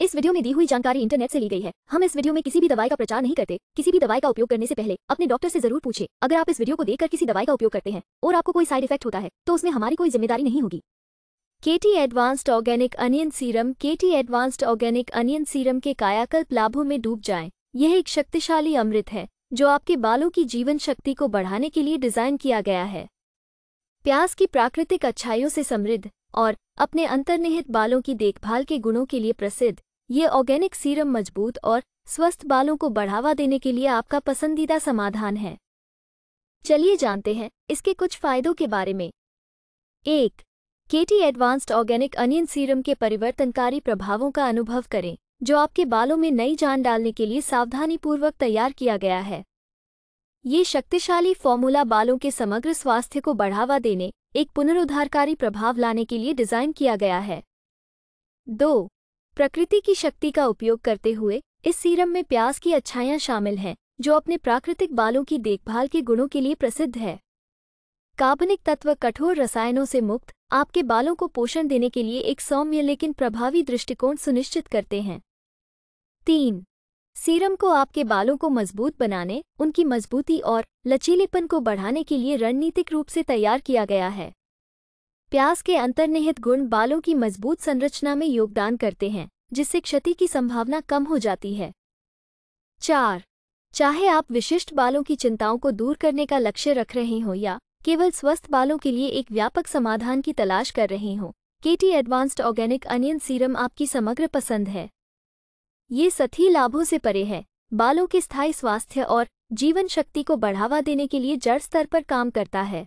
इस वीडियो में दी हुई जानकारी इंटरनेट से ली गई है हम इस वीडियो में किसी भी दवाई का प्रचार नहीं करते किसी भी दवाई का उपयोग करने से पहले अपने डॉक्टर से जरूर पूछे अगर आप इस वीडियो को देखकर किसी दवाई का उपयोग करते हैं और आपको कोई साइड इफेक्ट होता है तो उसमें हमारी कोई जिम्मेदारी नहीं होगी KT advanced organic onion serum KT advanced organic onion serum के कायाकल्प लाभों में डूब जाए यह एक शक्तिशाली अमृत है जो आपके बालों की जीवन शक्ति को बढ़ाने के लिए डिजाइन किया गया है प्याज की प्राकृतिक अच्छाइयों से समृद्ध और अपने अंतर्निहित बालों की देखभाल के गुणों के लिए प्रसिद्ध ये ऑर्गेनिक सीरम मजबूत और स्वस्थ बालों को बढ़ावा देने के लिए आपका पसंदीदा समाधान है चलिए जानते हैं इसके कुछ फायदों के बारे में एक KT advanced organic onion serum के परिवर्तनकारी प्रभावों का अनुभव करें जो आपके बालों में नई जान डालने के लिए सावधानीपूर्वक तैयार किया गया है ये शक्तिशाली फॉर्मूला बालों के समग्र स्वास्थ्य को बढ़ावा देने एक पुनरुद्धारकारी प्रभाव लाने के लिए डिज़ाइन किया गया है दो प्रकृति की शक्ति का उपयोग करते हुए इस सीरम में प्याज की अच्छाइयाँ शामिल हैं जो अपने प्राकृतिक बालों की देखभाल के गुणों के लिए प्रसिद्ध है कार्बनिक तत्व कठोर रसायनों से मुक्त आपके बालों को पोषण देने के लिए एक सौम्य लेकिन प्रभावी दृष्टिकोण सुनिश्चित करते हैं तीन सीरम को आपके बालों को मजबूत बनाने उनकी मजबूती और लचीलेपन को बढ़ाने के लिए रणनीतिक रूप से तैयार किया गया है प्याज के अंतर्निहित गुण बालों की मजबूत संरचना में योगदान करते हैं जिससे क्षति की संभावना कम हो जाती है चार चाहे आप विशिष्ट बालों की चिंताओं को दूर करने का लक्ष्य रख रहे हों या केवल स्वस्थ बालों के लिए एक व्यापक समाधान की तलाश कर रहे हों KT advanced organic onion serum आपकी समग्र पसंद है ये सथी लाभों से परे है बालों के स्थायी स्वास्थ्य और जीवन शक्ति को बढ़ावा देने के लिए जड़ स्तर पर काम करता है